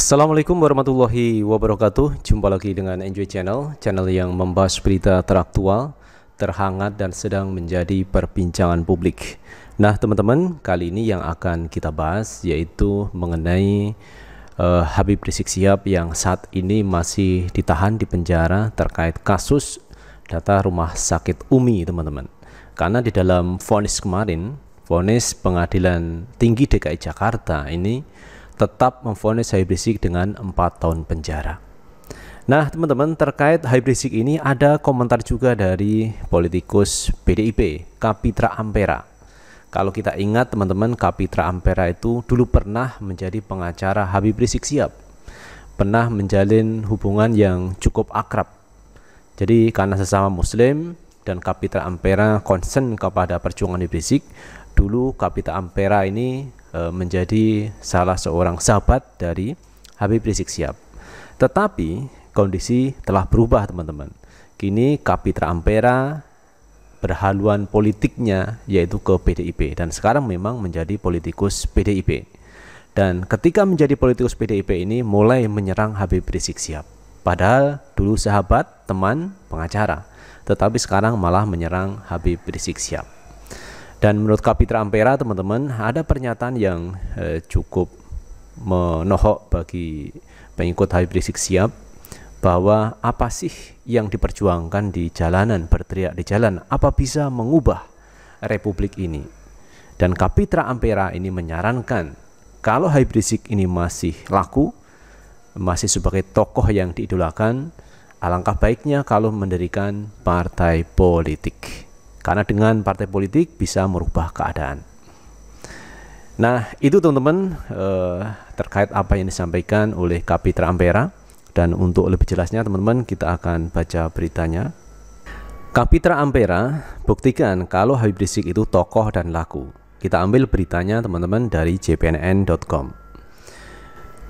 Assalamualaikum warahmatullahi wabarakatuh Jumpa lagi dengan Enjoy Channel Channel yang membahas berita teraktual Terhangat dan sedang menjadi perbincangan publik Nah teman-teman kali ini yang akan kita bahas Yaitu mengenai uh, Habib Rizik Sihab yang saat ini masih ditahan di penjara Terkait kasus data rumah sakit UMI teman-teman karena di dalam vonis kemarin, vonis pengadilan tinggi DKI Jakarta ini tetap memvonis Habib Rizik dengan 4 tahun penjara. Nah, teman-teman, terkait Habib Rizik ini ada komentar juga dari politikus PDIP, Kapitra Ampera. Kalau kita ingat teman-teman, Kapitra Ampera itu dulu pernah menjadi pengacara Habib Rizik Siap. Pernah menjalin hubungan yang cukup akrab. Jadi karena sesama muslim, dan Kapitra Ampera konsen kepada perjuangan di Brisik. Dulu Kapitra Ampera ini e, menjadi salah seorang sahabat dari Habib Rizik Siap. Tetapi kondisi telah berubah teman-teman. Kini Kapitra Ampera berhaluan politiknya yaitu ke PDIP dan sekarang memang menjadi politikus PDIP. Dan ketika menjadi politikus PDIP ini mulai menyerang Habib Rizik Siap. Padahal dulu sahabat, teman, pengacara tetapi sekarang malah menyerang Habib Rizik Syihab. Dan menurut Kapitra Ampera, teman-teman, ada pernyataan yang eh, cukup menohok bagi pengikut Habib Rizik Syihab bahwa apa sih yang diperjuangkan di jalanan, berteriak di jalan, apa bisa mengubah republik ini. Dan Kapitra Ampera ini menyarankan kalau Habib Rizik ini masih laku, masih sebagai tokoh yang diidolakan, Alangkah baiknya kalau mendirikan partai politik, karena dengan partai politik bisa merubah keadaan. Nah, itu teman-teman eh, terkait apa yang disampaikan oleh Kapitra Ampera dan untuk lebih jelasnya teman-teman kita akan baca beritanya. Kapitra Ampera buktikan kalau Habib Rizik itu tokoh dan laku. Kita ambil beritanya teman-teman dari jpnn.com.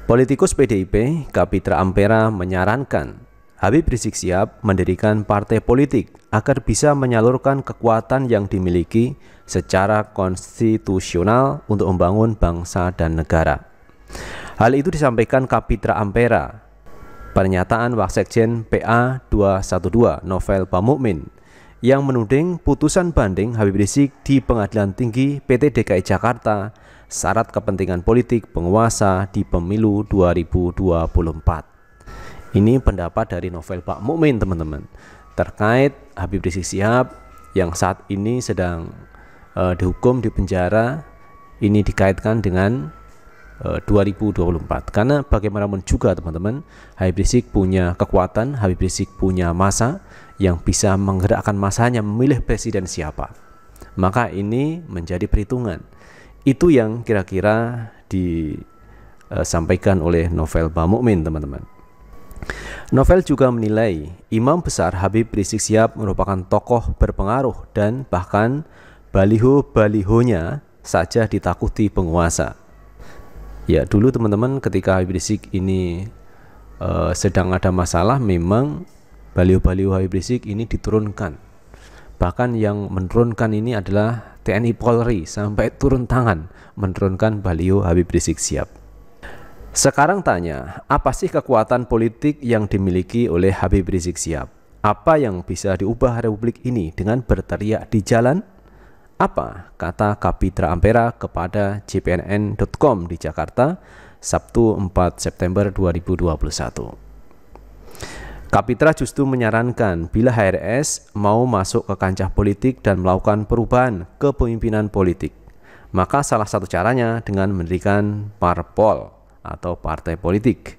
Politikus PDIP Kapitra Ampera menyarankan Habib Rizik siap mendirikan partai politik agar bisa menyalurkan kekuatan yang dimiliki secara konstitusional untuk membangun bangsa dan negara. Hal itu disampaikan Kapitra Ampera, pernyataan Waksekjen PA 212 Novel Pamukmin yang menuding putusan banding Habib Rizik di Pengadilan Tinggi PT DKI Jakarta syarat kepentingan politik penguasa di pemilu 2024. Ini pendapat dari novel Pak Mukmin teman-teman terkait Habib Rizik Sihab yang saat ini sedang uh, dihukum di penjara ini dikaitkan dengan eh, uh, 2024 karena bagaimanapun juga teman-teman Habib Rizik punya kekuatan Habib Rizik punya masa yang bisa menggerakkan masanya memilih presiden siapa maka ini menjadi perhitungan itu yang kira-kira disampaikan eh, oleh novel Pak Mukmin teman-teman Novel juga menilai Imam Besar Habib Rizik Sihab merupakan tokoh berpengaruh dan bahkan baliho-balihonya saja ditakuti penguasa. Ya dulu teman-teman ketika Habib Rizik ini uh, sedang ada masalah memang baliho-baliho Habib Rizik ini diturunkan. Bahkan yang menurunkan ini adalah TNI Polri sampai turun tangan menurunkan baliho Habib Rizik Sihab. Sekarang tanya, apa sih kekuatan politik yang dimiliki oleh Habib Rizik Sihab? Apa yang bisa diubah republik ini dengan berteriak di jalan? Apa kata Kapitra Ampera kepada cpnn.com di Jakarta, Sabtu 4 September 2021. Kapitra justru menyarankan bila HRS mau masuk ke kancah politik dan melakukan perubahan kepemimpinan politik, maka salah satu caranya dengan mendirikan parpol atau partai politik.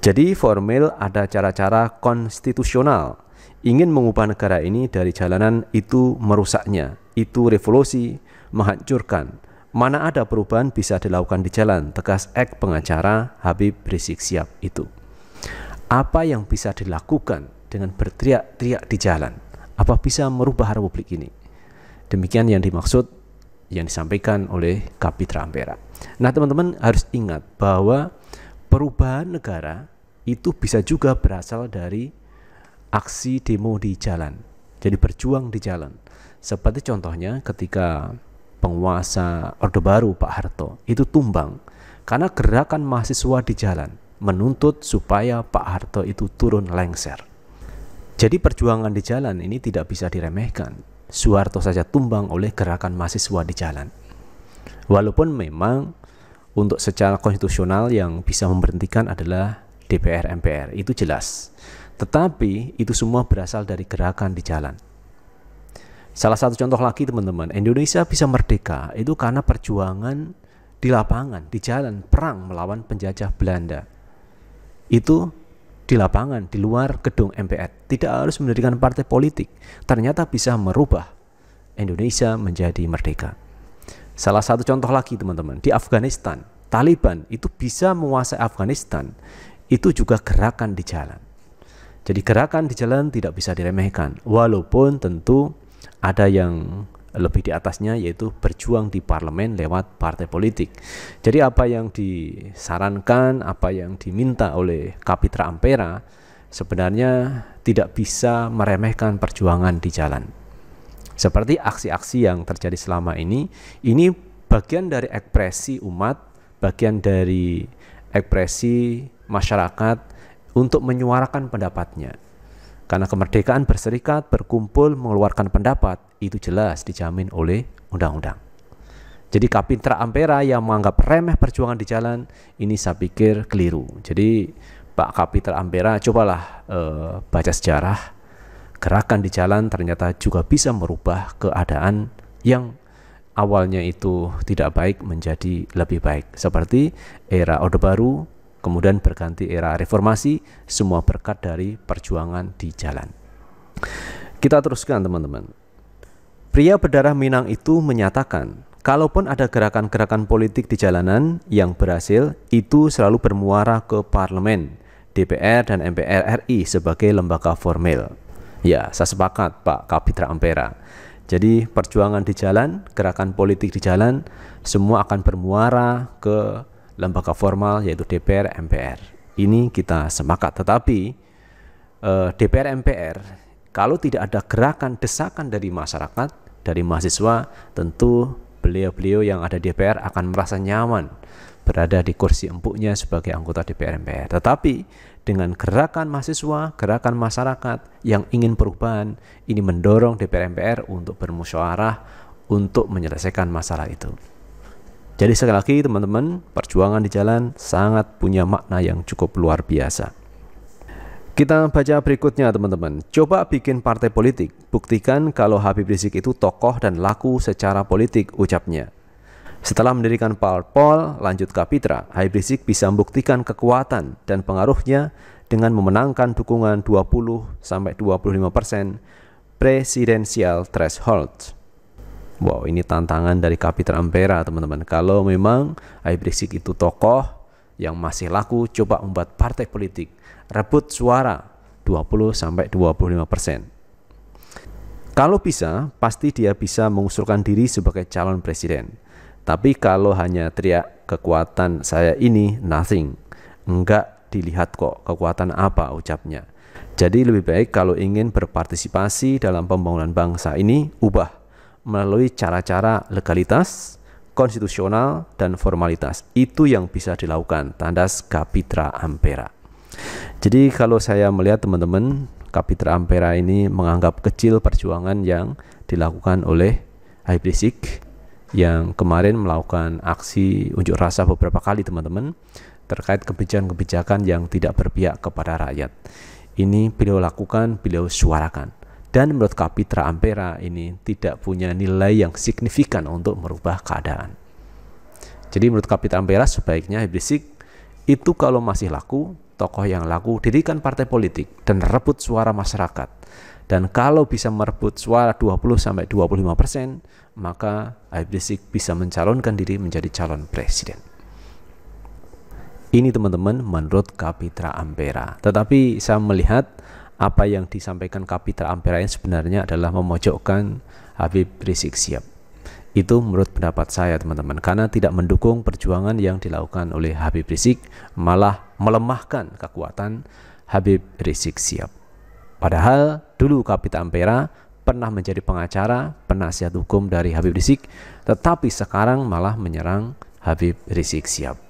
Jadi formil ada cara-cara konstitusional ingin mengubah negara ini dari jalanan itu merusaknya, itu revolusi, menghancurkan. Mana ada perubahan bisa dilakukan di jalan, tegas ek pengacara Habib Rizik Siap itu. Apa yang bisa dilakukan dengan berteriak-teriak di jalan? Apa bisa merubah republik ini? Demikian yang dimaksud yang disampaikan oleh Kapitra Ampera. Nah, teman-teman harus ingat bahwa perubahan negara itu bisa juga berasal dari aksi demo di jalan. Jadi berjuang di jalan. Seperti contohnya ketika penguasa Orde Baru Pak Harto itu tumbang karena gerakan mahasiswa di jalan menuntut supaya Pak Harto itu turun lengser. Jadi perjuangan di jalan ini tidak bisa diremehkan. Soeharto saja tumbang oleh gerakan mahasiswa di jalan. Walaupun memang untuk secara konstitusional yang bisa memberhentikan adalah DPR MPR, itu jelas. Tetapi itu semua berasal dari gerakan di jalan. Salah satu contoh lagi teman-teman, Indonesia bisa merdeka itu karena perjuangan di lapangan, di jalan, perang melawan penjajah Belanda. Itu di lapangan, di luar gedung MPR. Tidak harus mendirikan partai politik, ternyata bisa merubah Indonesia menjadi merdeka. Salah satu contoh lagi teman-teman, di Afghanistan, Taliban itu bisa menguasai Afghanistan, itu juga gerakan di jalan. Jadi gerakan di jalan tidak bisa diremehkan, walaupun tentu ada yang lebih di atasnya yaitu berjuang di parlemen lewat partai politik. Jadi apa yang disarankan, apa yang diminta oleh Kapitra Ampera sebenarnya tidak bisa meremehkan perjuangan di jalan. Seperti aksi-aksi yang terjadi selama ini, ini bagian dari ekspresi umat, bagian dari ekspresi masyarakat untuk menyuarakan pendapatnya. Karena kemerdekaan berserikat, berkumpul, mengeluarkan pendapat itu jelas dijamin oleh undang-undang. Jadi Kapitra Ampera yang menganggap remeh perjuangan di jalan ini saya pikir keliru. Jadi Pak Kapitra Ampera cobalah e, baca sejarah gerakan di jalan ternyata juga bisa merubah keadaan yang awalnya itu tidak baik menjadi lebih baik. Seperti era Orde Baru, kemudian berganti era reformasi, semua berkat dari perjuangan di jalan. Kita teruskan teman-teman. Pria berdarah Minang itu menyatakan, kalaupun ada gerakan-gerakan politik di jalanan yang berhasil, itu selalu bermuara ke parlemen, DPR dan MPR RI sebagai lembaga formal. Ya, saya sepakat Pak Kapitra Ampera. Jadi perjuangan di jalan, gerakan politik di jalan, semua akan bermuara ke lembaga formal yaitu DPR, MPR. Ini kita sepakat. Tetapi eh, DPR, MPR kalau tidak ada gerakan desakan dari masyarakat, dari mahasiswa, tentu beliau-beliau yang ada di DPR akan merasa nyaman berada di kursi empuknya sebagai anggota DPR MPR. Tetapi dengan gerakan mahasiswa, gerakan masyarakat yang ingin perubahan, ini mendorong DPR MPR untuk bermusyawarah untuk menyelesaikan masalah itu. Jadi sekali lagi teman-teman, perjuangan di jalan sangat punya makna yang cukup luar biasa. Kita baca berikutnya teman-teman. Coba bikin partai politik, buktikan kalau Habib Rizik itu tokoh dan laku secara politik ucapnya. Setelah mendirikan parpol, lanjut Kapitra, Habib Rizik bisa membuktikan kekuatan dan pengaruhnya dengan memenangkan dukungan 20-25% presidensial threshold. Wow, ini tantangan dari Kapitra Ampera teman-teman. Kalau memang Habib Rizik itu tokoh yang masih laku coba membuat partai politik rebut suara 20 sampai 25 persen. Kalau bisa, pasti dia bisa mengusulkan diri sebagai calon presiden. Tapi kalau hanya teriak kekuatan saya ini nothing, enggak dilihat kok kekuatan apa ucapnya. Jadi lebih baik kalau ingin berpartisipasi dalam pembangunan bangsa ini, ubah melalui cara-cara legalitas, konstitusional, dan formalitas. Itu yang bisa dilakukan, tandas kapitra ampera. Jadi kalau saya melihat teman-teman, kapitra ampera ini menganggap kecil perjuangan yang dilakukan oleh Habib Rizik yang kemarin melakukan aksi unjuk rasa beberapa kali teman-teman terkait kebijakan-kebijakan yang tidak berpihak kepada rakyat. Ini beliau lakukan, beliau suarakan. Dan menurut Kapitra Ampera ini tidak punya nilai yang signifikan untuk merubah keadaan. Jadi menurut Kapitra Ampera sebaiknya Habib itu kalau masih laku, tokoh yang laku dirikan partai politik dan rebut suara masyarakat. Dan kalau bisa merebut suara 20 25 maka Habib bisa mencalonkan diri menjadi calon presiden. Ini teman-teman menurut Kapitra Ampera. Tetapi saya melihat apa yang disampaikan Kapitra Ampera ini sebenarnya adalah memojokkan Habib Rizik Siap. Itu menurut pendapat saya teman-teman karena tidak mendukung perjuangan yang dilakukan oleh Habib Rizik malah melemahkan kekuatan Habib Rizik Siap. Padahal dulu Kapitra Ampera pernah menjadi pengacara, penasihat hukum dari Habib Rizik, tetapi sekarang malah menyerang Habib Rizik Siap.